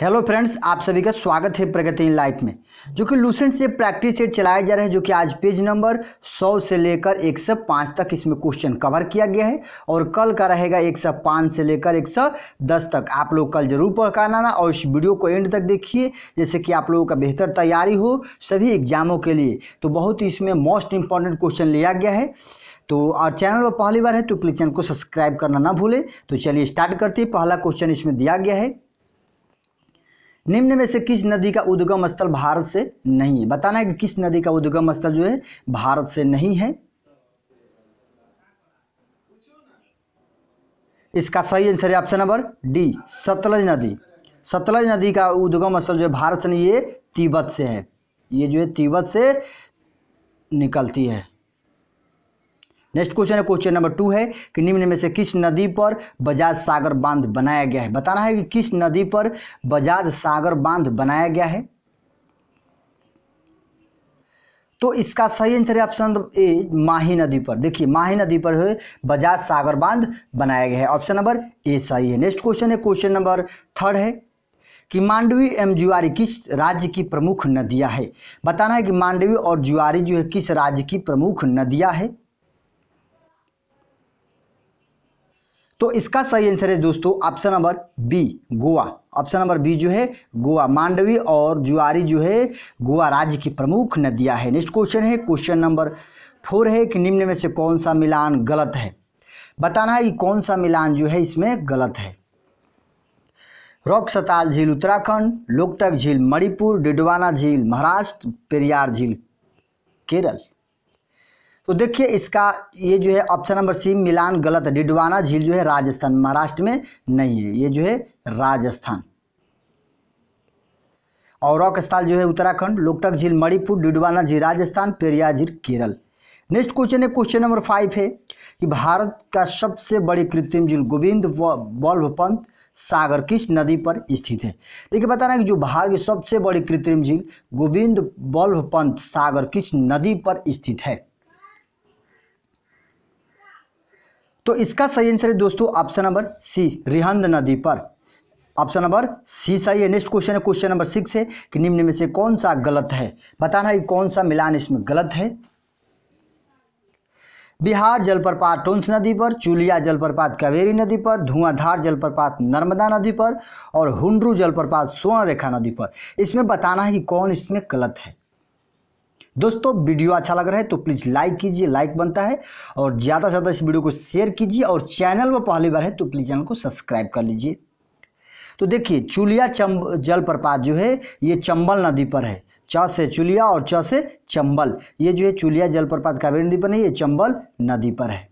hello friends आप सभी का स्वागत है प्रगति इन लाइफ में जो कि लूसेंट से प्रैक्टिस सेट चलाया जा रहा है जो कि आज पेज नंबर 100 से लेकर 105 तक इसमें क्वेश्चन कवर किया गया है और कल का रहेगा 105 से लेकर 110 तक आप लोग कल जरूर पढ़काना और इस वीडियो को एंड तक देखिए जैसे कि आप लोगों का बेहतर तैयारी हो सभी एग्जामों के लिए तो बहुत ही इसमें मोस्ट इंपॉर्टेंट क्वेश्चन लिया गया है तो और चैनल पर पहली बार है तो प्लीज चैनल को सब्सक्राइब करना ना भूलें तो चलिए स्टार्ट करते हैं पहला क्वेश्चन इसमें दिया गया है निम्न में से किस नदी का उद्गम स्थल भारत से नहीं है बताना है कि किस नदी का उद्गम स्थल जो है भारत से नहीं है इसका सही आंसर है ऑप्शन नंबर डी सतलज नदी सतलज नदी का उद्गम स्थल जो है भारत से नहीं ये तिब्बत से है ये जो है तिब्बत से निकलती है नेक्स्ट क्वेश्चन है क्वेश्चन नंबर टू है कि निम्न में से किस नदी पर बजाज सागर बांध बनाया गया है बताना है कि किस नदी पर बजाज सागर बांध बनाया गया है तो इसका सही आंसर है ऑप्शन ए माही नदी पर देखिए माही नदी पर है बजाज सागर बांध बनाया गया है ऑप्शन नंबर ए सही है नेक्स्ट क्वेश्चन है क्वेश्चन नंबर थर्ड है कि मांडवी एवं जुआरी किस राज्य की प्रमुख नदियां है बताना है कि मांडवी और जुआरी जो है किस राज्य की प्रमुख नदियां है तो इसका सही आंसर है दोस्तों option number B Goa option number B जो है गोवा मांडवी और जुआरी जो है गोवा राज्य की प्रमुख नदियां है नेक्स्ट क्वेश्चन है क्वेश्चन नंबर फोर है कि निम्न में से कौन सा मिलान गलत है बताना है कि कौन सा मिलान जो है इसमें गलत है रॉकसताल झील उत्तराखंड लोकटक झील मणिपुर डिडवाना झील महाराष्ट्र पेरियार झील केरल तो देखिए इसका ये जो है ऑप्शन नंबर सी मिलान गलत डिडवाना झील जो है राजस्थान महाराष्ट्र में नहीं है ये जो है राजस्थान और स्थल जो है उत्तराखंड लोकटक झील मणिपुर डिडवाना झील राजस्थान पेरिया झील केरल नेक्स्ट क्वेश्चन है क्वेश्चन नंबर फाइव है कि भारत का सबसे बड़ी कृत्रिम झील गोविंद बल्भ पंत सागर किस नदी पर स्थित है देखिए बताना कि जो भारत की सबसे बड़ी कृत्रिम झील गोविंद बल्भ पंत सागर किस नदी पर स्थित है तो इसका सही आंसर है दोस्तों ऑप्शन नंबर सी रिहंद नदी पर ऑप्शन नंबर सी सही है नेक्स्ट क्वेश्चन है क्वेश्चन नंबर सिक्स है कि निम्न में से कौन सा गलत है बताना है कौन सा मिलान इसमें गलत है बिहार जलप्रपात टोंस नदी पर चूलिया जलप्रपात कावेरी नदी पर धुआंधार जलप्रपात नर्मदा नदी पर और हुंड्रू जलप्रपात स्वर्णरेखा नदी पर इसमें बताना है कि कौन इसमें गलत है दोस्तों वीडियो अच्छा लग रहा है तो प्लीज़ लाइक कीजिए लाइक बनता है और ज़्यादा से ज़्यादा इस वीडियो को शेयर कीजिए और चैनल में पहली बार है तो प्लीज़ चैनल को सब्सक्राइब कर लीजिए तो देखिए चुलिया चंब जलप्रपात जो है ये चंबल नदी पर है च से चुलिया और च से चंबल ये जो है चुलिया जलप्रपात कावेरी नदी पर नहीं ये चंबल नदी पर है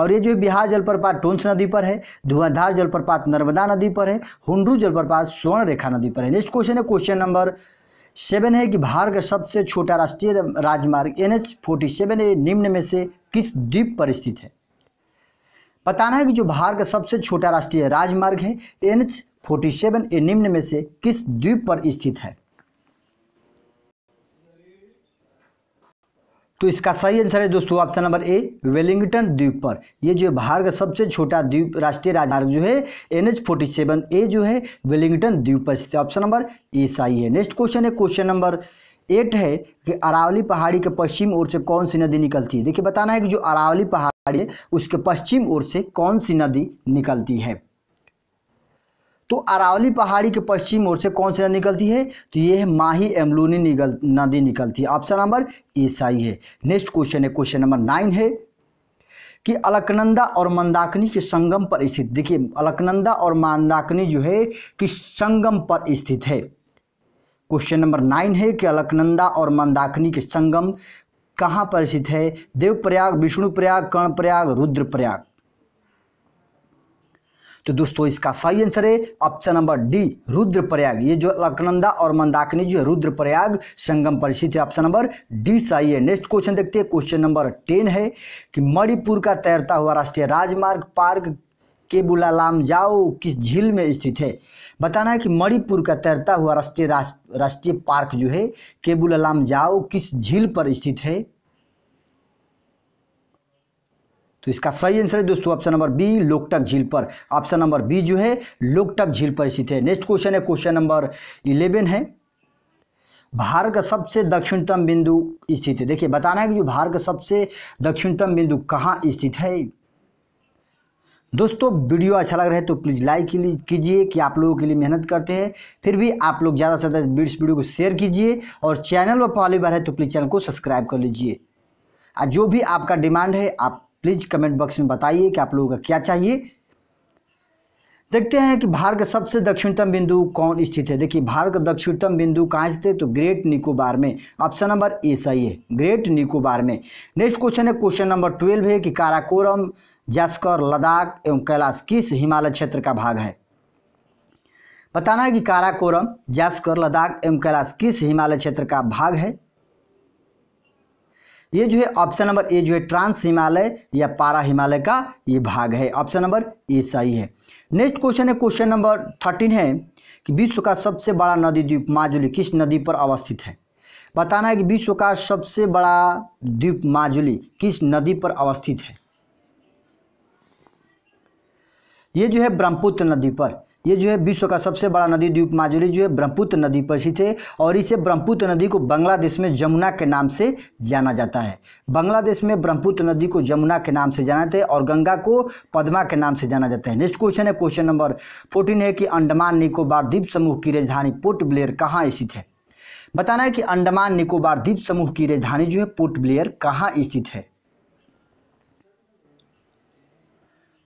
और ये जो है बिहार जलप्रपात टोंस नदी पर है धुआंधार जलप्रपात नर्मदा नदी पर है हुंडरू जलप्रपात स्वर्ण रेखा नदी पर है नेक्स्ट क्वेश्चन है क्वेश्चन नंबर सेवन है कि भारत का सबसे छोटा राष्ट्रीय राजमार्ग N H forty seven A निम्न में से किस द्वीप पर स्थित है बताना है कि जो भारत का सबसे छोटा राष्ट्रीय राजमार्ग है N H forty seven A निम्न में से किस द्वीप पर स्थित है तो इसका सही आंसर है दोस्तों ऑप्शन नंबर ए वेलिंगटन द्वीप पर ये जो भारत का सबसे छोटा द्वीप राष्ट्रीय राजमार्ग जो है N H forty seven A जो है वेलिंगटन द्वीप पर स्थित ऑप्शन नंबर ए सही है नेक्स्ट क्वेश्चन है क्वेश्चन नंबर एट है कि अरावली पहाड़ी के पश्चिम ओर से कौन सी नदी निकलती है देखिए बताना है कि जो अरावली पहाड़ी है उसके पश्चिम ओर से कौन सी नदी निकलती है तो अरावली पहाड़ी के पश्चिम ओर से कौन सी नदी निकलती है तो ये है माही एमलोनी निकल नदी निकलती है ऑप्शन नंबर ए सही है नेक्स्ट क्वेश्चन है क्वेश्चन नंबर नाइन है कि अलकनंदा और मंदाकिनी के संगम पर स्थित देखिए अलकनंदा और मंदाकिनी जो है कि संगम पर स्थित है क्वेश्चन नंबर नाइन है कि अलकनंदा और मंदाकिनी के संगम कहाँ पर स्थित है देवप्रयाग विष्णुप्रयाग कर्णप्रयाग रुद्रप्रयाग तो दोस्तों इसका सही आंसर है ऑप्शन नंबर डी रुद्रप्रयाग ये जो लखनंदा और मंदाकिनी जो है रुद्रप्रयाग संगम पर स्थित है ऑप्शन नंबर डी सही है नेक्स्ट क्वेश्चन देखते हैं क्वेश्चन नंबर टेन है कि मणिपुर का तैरता हुआ राष्ट्रीय राजमार्ग पार्क केबुलालाम जाओ किस झील में स्थित है बताना है कि मणिपुर का तैरता हुआ राष्ट्रीय राष्ट्रीय पार्क जो है केबुलालाम जाओ किस झील पर स्थित है तो इसका सही आंसर है दोस्तों ऑप्शन नंबर बी लोकटक झील पर ऑप्शन नंबर बी जो है लोकटक झील पर स्थित है नेक्स्ट क्वेश्चन है क्वेश्चन नंबर इलेवन है भारत का सबसे दक्षिणतम बिंदु स्थित है देखिए बताना है कि जो भारत का सबसे दक्षिणतम बिंदु कहाँ स्थित है दोस्तों वीडियो अच्छा लग रहा है तो प्लीज़ लाइक कीजिए कि आप लोगों के लिए मेहनत करते हैं फिर भी आप लोग ज़्यादा से ज़्यादा इस वीडियो को शेयर कीजिए और चैनल पर पहली बार है तो प्लीज़ चैनल को सब्सक्राइब कर लीजिए जो भी आपका डिमांड है आप प्लीज़ कमेंट बॉक्स में बताइए कि आप लोगों का क्या चाहिए देखते हैं कि भारत का सबसे दक्षिणतम बिंदु कौन स्थित है देखिए भारत का दक्षिणतम बिंदु कहाँ स्थित है तो ग्रेट निकोबार में ऑप्शन नंबर ए सही है ग्रेट निकोबार में नेक्स्ट क्वेश्चन है क्वेश्चन नंबर ट्वेल्व है कि काराकोरम जास्कर लद्दाख एवं कैलाश किस हिमालय क्षेत्र का भाग है बताना है कि काराकोरम जास्कर लद्दाख एवं कैलाश किस हिमालय क्षेत्र का भाग है ये जो है ऑप्शन नंबर ए जो है ट्रांस हिमालय या पारा हिमालय का ये भाग है ऑप्शन नंबर ए सही है नेक्स्ट क्वेश्चन है क्वेश्चन नंबर थर्टीन है कि विश्व का सबसे बड़ा नदी द्वीप माजुली किस नदी पर अवस्थित है बताना है कि विश्व का सबसे बड़ा द्वीप माजुली किस नदी पर अवस्थित है ये जो है ब्रह्मपुत्र नदी पर ये जो है विश्व का सबसे बड़ा नदी द्वीप माजुली जो है ब्रह्मपुत्र नदी पर स्थित है और इसे ब्रह्मपुत्र नदी को बांग्लादेश में जमुना के नाम से जाना जाता है बांग्लादेश में ब्रह्मपुत्र नदी को जमुना के नाम से जाना जाता है और गंगा को पद्मा के नाम से जाना जाता है नेक्स्ट क्वेश्चन है क्वेश्चन नंबर फोर्टीन है कि अंडमान निकोबार द्वीप समूह की राजधानी पोर्ट ब्लेयर कहाँ स्थित है बताना है कि अंडमान निकोबार द्वीप समूह की राजधानी जो है पोर्ट ब्लेयर कहाँ स्थित है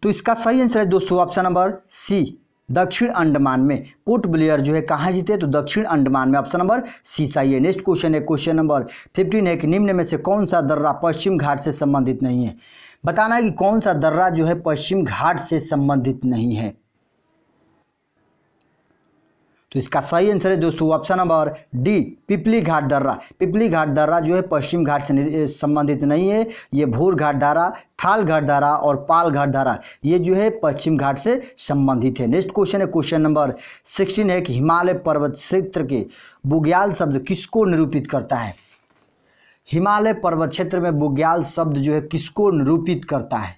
तो इसका सही आंसर है दोस्तों ऑप्शन नंबर सी दक्षिण अंडमान में पोर्ट ब्लेयर जो है कहाँ जीते तो दक्षिण अंडमान में ऑप्शन नंबर सी है नेक्स्ट क्वेश्चन है क्वेश्चन नंबर फिफ्टीन है कि निम्न में से कौन सा दर्रा पश्चिम घाट से संबंधित नहीं है बताना है कि कौन सा दर्रा जो है पश्चिम घाट से संबंधित नहीं है तो इसका सही आंसर है दोस्तों option number D Pipli Ghat दर्रा पिपली घाट दर्रा जो है पश्चिम घाट से संबंधित नहीं है ये भूर घाट धारा थाल घाट धारा और पाल घाट धारा ये जो है पश्चिम घाट से संबंधित है नेक्स्ट क्वेश्चन है क्वेश्चन नंबर सिक्सटीन है कि हिमालय पर्वत क्षेत्र के बुग्याल शब्द किसको निरूपित करता है हिमालय पर्वत क्षेत्र में बुग्याल शब्द जो है किसको निरूपित करता है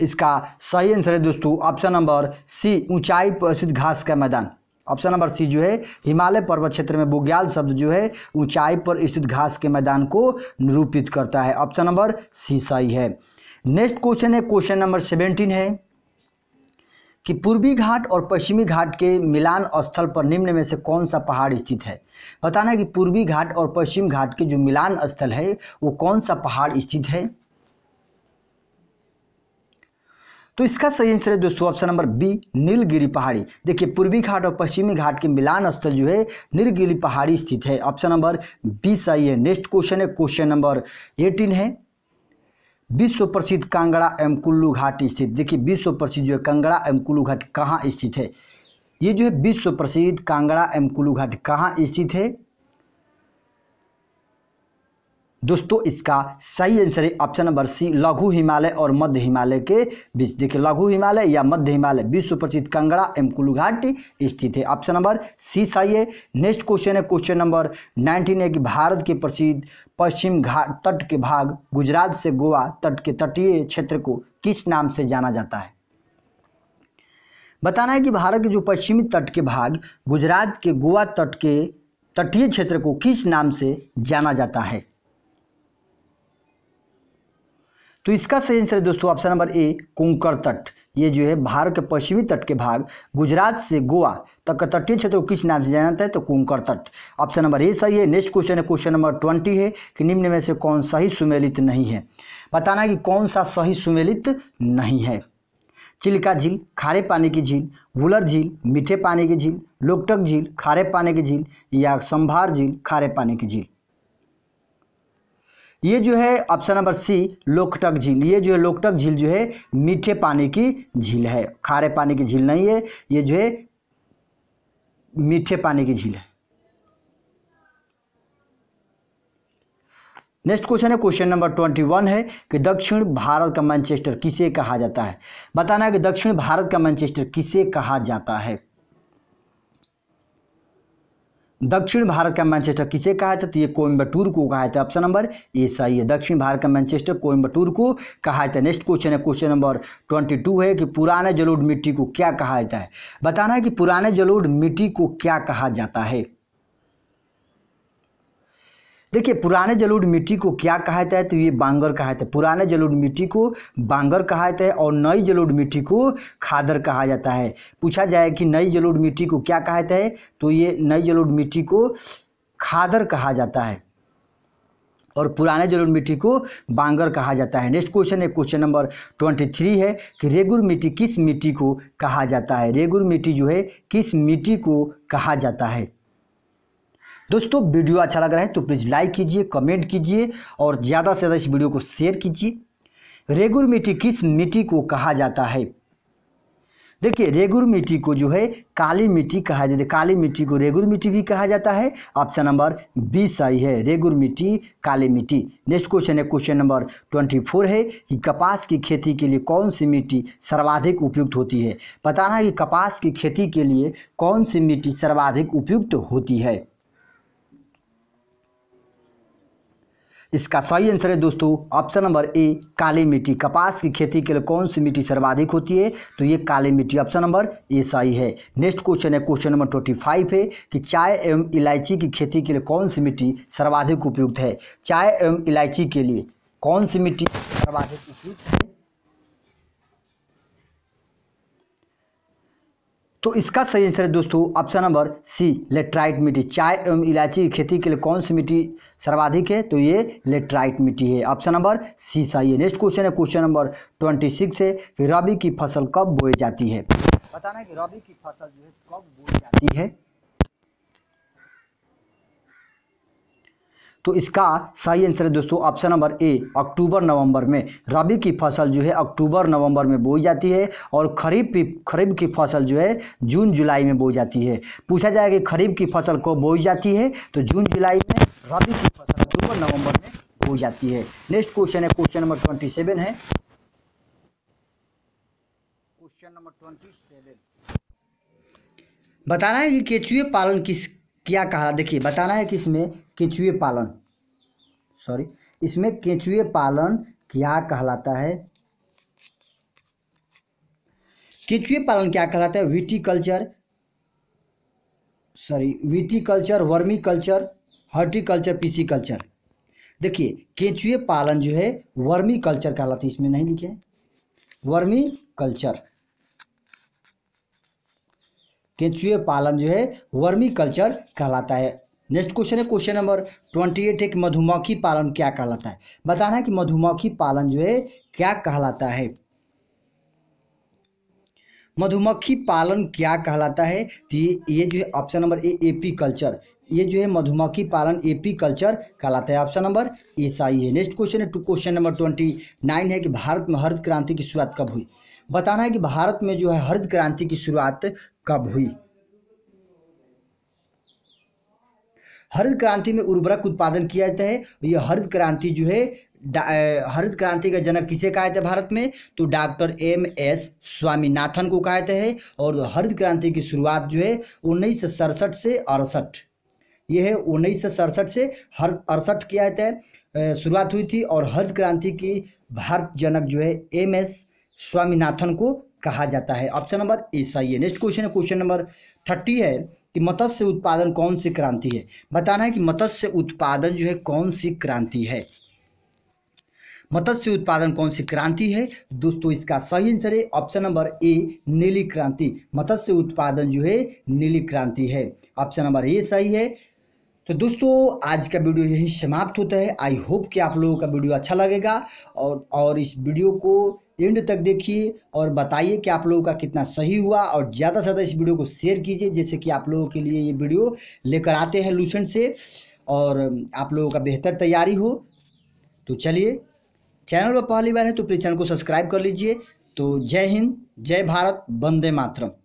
इसका सही आंसर है दोस्तों ऑप्शन नंबर सी ऊंचाई पर स्थित घास का मैदान ऑप्शन नंबर सी जो है हिमालय पर्वत क्षेत्र में बुग्याल शब्द जो है ऊंचाई पर स्थित घास के मैदान को निरूपित करता है ऑप्शन नंबर सी सही है नेक्स्ट क्वेश्चन है क्वेश्चन नंबर सेवेंटीन है कि पूर्वी घाट और पश्चिमी घाट के मिलान स्थल पर निम्न में से कौन सा पहाड़ स्थित है बताना है कि पूर्वी घाट और पश्चिम घाट के जो मिलान स्थल है वो कौन सा पहाड़ स्थित है तो इसका सही आंसर है दोस्तों ऑप्शन नंबर बी नीलगिरी पहाड़ी देखिए पूर्वी घाट और पश्चिमी घाट के मिलान स्थल जो है नीलगिरी पहाड़ी स्थित है ऑप्शन नंबर बी सही है नेक्स्ट क्वेश्चन है क्वेश्चन नंबर एटीन है विश्व प्रसिद्ध कांगड़ा एवं कुल्लू घाट स्थित देखिए विश्व प्रसिद्ध जो है कांगड़ा एवं कुल्लू घाट कहाँ स्थित है ये जो है विश्व प्रसिद्ध कांगड़ा एवं कुल्लू घाट कहाँ स्थित है दोस्तों इसका सही आंसर है ऑप्शन नंबर सी लघु हिमालय और मध्य हिमालय के बीच देखिए लघु हिमालय या मध्य हिमालय विश्व प्रसिद्ध कंगड़ा एवं कुल्लू घाटी स्थित है ऑप्शन नंबर सी सही है नेक्स्ट क्वेश्चन है क्वेश्चन नंबर नाइनटीन है कि भारत के प्रसिद्ध पश्चिम घाट तट के भाग गुजरात से गोवा तट के तटीय क्षेत्र को किस नाम से जाना जाता है बताना है कि भारत के जो पश्चिमी तट के भाग गुजरात के गोवा तट के तटीय क्षेत्र को किस नाम से जाना जाता है तो इसका सही आंसर है दोस्तों ऑप्शन नंबर ए कुंकर तट ये जो है भारत के पश्चिमी तट के भाग गुजरात से गोवा तक का तटीय क्षेत्र को किस नाम से जाना जाता है तो कुंकर तट ऑप्शन नंबर ए सही है नेक्स्ट क्वेश्चन है क्वेश्चन नंबर ट्वेंटी है कि निम्न में से कौन सही सुमेलित नहीं है बताना कि कौन सा सही सुमेलित नहीं है चिल्का झील खारे पानी की झील वुलर झील मीठे पानी की झील लोकटक झील खारे पानी की झील या संभार झील खारे पानी की झील ये जो है ऑप्शन नंबर सी लोकटक झील ये जो है लोकटक झील जो है मीठे पानी की झील है खारे पानी की झील नहीं है ये जो है मीठे पानी की झील है नेक्स्ट क्वेश्चन है क्वेश्चन नंबर ट्वेंटी वन है कि दक्षिण भारत का मैनचेस्टर किसे कहा जाता है बताना है कि दक्षिण भारत का मैनचेस्टर किसे कहा जाता है दक्षिण भारत का मैनचेस्टर किसे कहा जाता है तो ये कोयम्बटूर को कहा जाता है ऑप्शन नंबर ए सही है दक्षिण भारत का मैनचेस्टर कोयम्बटूर को कहा जाता है नेक्स्ट क्वेश्चन है क्वेश्चन नंबर ट्वेंटी टू है कि पुराने जलोढ़ मिट्टी को क्या कहा जाता है बताना है कि पुराने जलोढ़ मिट्टी को क्या कहा जाता है देखिए पुराने जलोढ़ मिट्टी को क्या कहा जाता है तो ये बांगर कहा जाता है पुराने जलोढ़ मिट्टी को बांगर कहा जाता है और नई जलोढ़ मिट्टी को खादर कहा जाता है पूछा जाए कि नई जलोढ़ मिट्टी को क्या कहा जाता है तो ये नई जलोढ़ मिट्टी को खादर कहा जाता है और पुराने जलोढ़ मिट्टी को बांगर कहा जाता है नेक्स्ट क्वेश्चन है क्वेश्चन नंबर ट्वेंटी थ्री है कि रेगुर मिट्टी किस मिट्टी को कहा जाता है रेगुर मिट्टी जो है किस मिट्टी को कहा जाता है दोस्तों वीडियो अच्छा लग रहा है तो प्लीज़ लाइक कीजिए कमेंट कीजिए और ज़्यादा से ज़्यादा इस वीडियो को शेयर कीजिए रेगुर मिट्टी किस मिट्टी को कहा जाता है देखिए रेगुर मिट्टी को जो है काली मिट्टी कहा जाता है काली मिट्टी को रेगुर मिट्टी भी कहा जाता है ऑप्शन नंबर बी सही है रेगुर मिट्टी काली मिट्टी नेक्स्ट क्वेश्चन है क्वेश्चन नंबर ट्वेंटी फोर है कि कपास की खेती के लिए कौन सी मिट्टी सर्वाधिक उपयुक्त होती है बताना है कि कपास की खेती के लिए कौन सी मिट्टी सर्वाधिक उपयुक्त होती है इसका सही आंसर है दोस्तों ऑप्शन नंबर ए काली मिट्टी कपास की खेती के लिए कौन सी मिट्टी सर्वाधिक होती है तो ये काली मिट्टी ऑप्शन नंबर ए सही है नेक्स्ट क्वेश्चन है क्वेश्चन नंबर ट्वेंटी फाइव है कि चाय एवं इलायची की खेती के लिए कौन सी मिट्टी सर्वाधिक उपयुक्त है चाय एवं इलायची के लिए कौन सी मिट्टी सर्वाधिक उपयुक्त है तो इसका सही आंसर है दोस्तों ऑप्शन नंबर सी लेट्राइट मिट्टी चाय एवं इलायची की खेती के लिए कौन सी मिट्टी सर्वाधिक है तो ये लेट्राइट मिट्टी है ऑप्शन नंबर सी सही है नेक्स्ट क्वेश्चन है क्वेश्चन नंबर ट्वेंटी सिक्स है कि रबी की फसल कब बोई जाती है बताना है कि रबी की फसल जो है कब बोई जाती है तो इसका सही आंसर है दोस्तों ऑप्शन नंबर ए अक्टूबर नवंबर में रबी की फसल जो है अक्टूबर नवंबर में बोई जाती है और खरीफ की खरीफ की फसल जो है जून जुलाई में बोई जाती है पूछा जाए कि खरीफ की फसल को बोई जाती है तो जून जुलाई में रबी की फसल अक्टूबर नवंबर में बोई जाती है नेक्स्ट क्वेश्चन है क्वेश्चन नंबर ट्वेंटी सेवन है क्वेश्चन नंबर ट्वेंटी सेवन बताना है कि केचुए पालन किस क्या कहा देखिए बताना है कि इसमें केंचुए पालन सॉरी इसमें केंचुए पालन क्या कहलाता है केंचुए पालन क्या कहलाता है culture sorry culture vermiculture horticulture pisciculture देखिए केंचुए पालन जो है वर्मी कल्चर कहलाती है इसमें नहीं लिखे वर्मी कल्चर केंचुए पालन जो है वर्मी कल्चर कहलाता है नेक्स्ट क्वेश्चन है क्वेश्चन नंबर ट्वेंटी एट एक मधुमक्खी पालन क्या कहलाता है बताना है कि मधुमक्खी पालन जो है क्या कहलाता है मधुमक्खी पालन क्या कहलाता है तो ये ये जो है option number A apiculture ये जो है मधुमक्खी पालन एपी कल्चर कहलाता है ऑप्शन नंबर ए सही है नेक्स्ट क्वेश्चन है two question number twenty nine है कि भारत में हरित क्रांति की शुरुआत कब हुई बताना है कि भारत में जो है हरित क्रांति की शुरुआत कब हुई हरित क्रांति में उर्वरक उत्पादन किया जाता है यह हरित क्रांति जो है हरित क्रांति का जनक किसे कहा जाता है भारत में तो डॉक्टर एम एस स्वामीनाथन को कहा जाता है और हरित क्रांति की शुरुआत जो है उन्नीस से अड़सठ ये है उन्नीस सौ सड़सठ से हर अड़सठ की आयत है शुरुआत हुई थी और हरित क्रांति की भारत जनक जो है एम एस स्वामीनाथन को कहा जाता है ऑप्शन नंबर ए सही है नेक्स्ट क्वेश्चन है क्वेश्चन नंबर थर्टी है कि मत्स्य उत्पादन कौन सी क्रांति है बताना है कि मत्स्य उत्पादन जो है कौन सी क्रांति है मत्स्य उत्पादन कौन सी क्रांति है दोस्तों इसका सही आंसर है ऑप्शन नंबर ए नीली क्रांति मत्स्य उत्पादन जो है नीली क्रांति है ऑप्शन नंबर ए सही है तो दोस्तों आज का वीडियो यही समाप्त होता है आई होप कि आप लोगों का वीडियो अच्छा लगेगा और और इस वीडियो को एंड तक देखिए और बताइए कि आप लोगों का कितना सही हुआ और ज़्यादा से ज़्यादा इस वीडियो को शेयर कीजिए जैसे कि आप लोगों के लिए ये वीडियो लेकर आते हैं लूसेंट से और आप लोगों का बेहतर तैयारी हो तो चलिए चैनल पर पहली बार है तो प्लीज़ चैनल को सब्सक्राइब कर लीजिए तो जय हिंद जय भारत वंदे मातरम